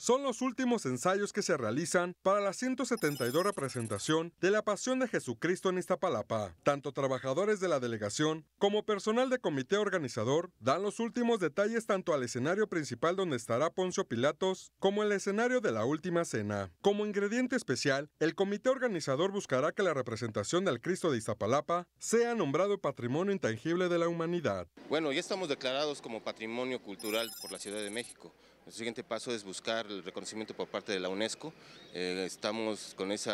son los últimos ensayos que se realizan para la 172 representación de la Pasión de Jesucristo en Iztapalapa. Tanto trabajadores de la delegación como personal de comité organizador dan los últimos detalles tanto al escenario principal donde estará Poncio Pilatos como el escenario de la última cena. Como ingrediente especial, el comité organizador buscará que la representación del Cristo de Iztapalapa sea nombrado Patrimonio Intangible de la Humanidad. Bueno, ya estamos declarados como Patrimonio Cultural por la Ciudad de México. El siguiente paso es buscar el reconocimiento por parte de la UNESCO. Eh, estamos con ese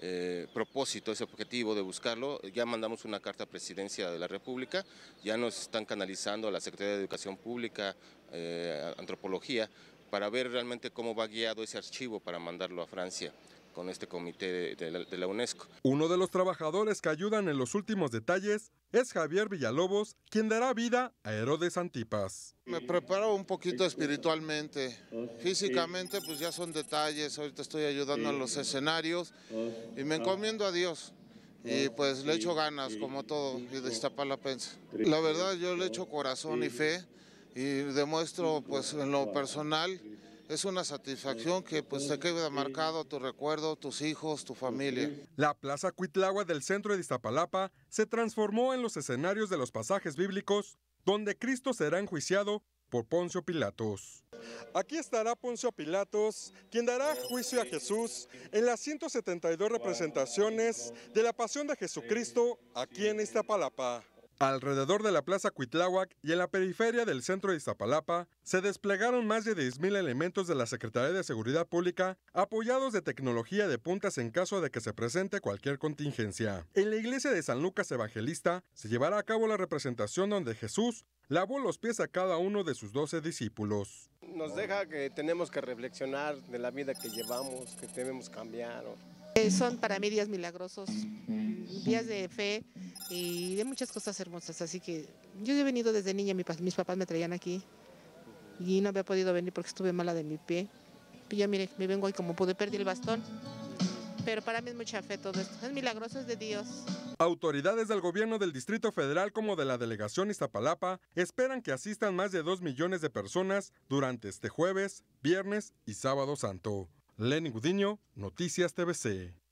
eh, propósito, ese objetivo de buscarlo. Ya mandamos una carta a Presidencia de la República, ya nos están canalizando a la Secretaría de Educación Pública, eh, Antropología, para ver realmente cómo va guiado ese archivo para mandarlo a Francia con este comité de, la, UNESCO. Uno de los trabajadores que ayudan en los últimos detalles es Javier Villalobos, quien dará vida a Herodes Antipas. Me preparo un poquito espiritualmente, físicamente pues ya son detalles, ahorita estoy ayudando en los escenarios y me encomiendo a Dios. Y pues le echo ganas, como todo, y la prensa La verdad, yo le echo corazón y fe y demuestro pues en lo personal es una satisfacción que pues te quede marcado tu recuerdo, tus hijos, tu familia. La Plaza Cuitlagua del centro de Iztapalapa se transformó en los escenarios de los pasajes bíblicos donde Cristo será enjuiciado por Poncio Pilatos. Aquí estará Poncio Pilatos, quien dará juicio a Jesús en las 172 representaciones de la pasión de Jesucristo aquí en Iztapalapa. Alrededor de la Plaza Cuitláhuac y en la periferia del centro de Iztapalapa se desplegaron más de 10.000 elementos de la Secretaría de Seguridad Pública apoyados de tecnología de puntas en caso de que se presente cualquier contingencia. En la iglesia de San Lucas Evangelista se llevará a cabo la representación donde Jesús lavó los pies a cada uno de sus doce discípulos. Nos deja que tenemos que reflexionar de la vida que llevamos, que debemos cambiar. Eh, son para mí días milagrosos, días de fe y de muchas cosas hermosas. Así que yo he venido desde niña, mis papás me traían aquí y no había podido venir porque estuve mala de mi pie. Y pues ya mire, me vengo hoy como pude, perdí el bastón. Pero para mí es mucha fe todo esto. Es milagroso, es de Dios. Autoridades del gobierno del Distrito Federal como de la delegación Iztapalapa esperan que asistan más de dos millones de personas durante este jueves, viernes y sábado santo. Lenny Gudiño, Noticias TVC.